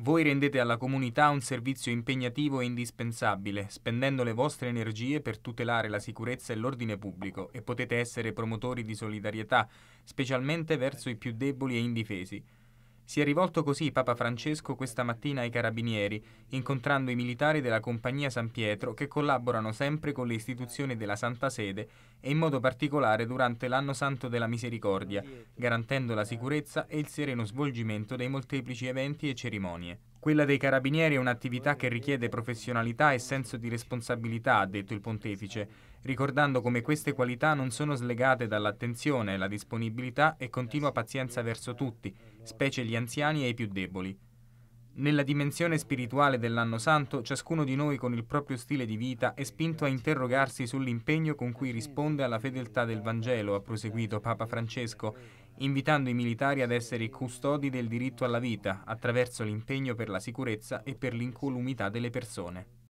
Voi rendete alla comunità un servizio impegnativo e indispensabile, spendendo le vostre energie per tutelare la sicurezza e l'ordine pubblico e potete essere promotori di solidarietà, specialmente verso i più deboli e indifesi. Si è rivolto così Papa Francesco questa mattina ai carabinieri, incontrando i militari della Compagnia San Pietro che collaborano sempre con le istituzioni della Santa Sede e in modo particolare durante l'anno santo della misericordia, garantendo la sicurezza e il sereno svolgimento dei molteplici eventi e cerimonie. Quella dei carabinieri è un'attività che richiede professionalità e senso di responsabilità, ha detto il pontefice, ricordando come queste qualità non sono slegate dall'attenzione, la disponibilità e continua pazienza verso tutti, specie gli anziani e i più deboli. Nella dimensione spirituale dell'anno santo, ciascuno di noi con il proprio stile di vita è spinto a interrogarsi sull'impegno con cui risponde alla fedeltà del Vangelo, ha proseguito Papa Francesco, invitando i militari ad essere i custodi del diritto alla vita attraverso l'impegno per la sicurezza e per l'incolumità delle persone.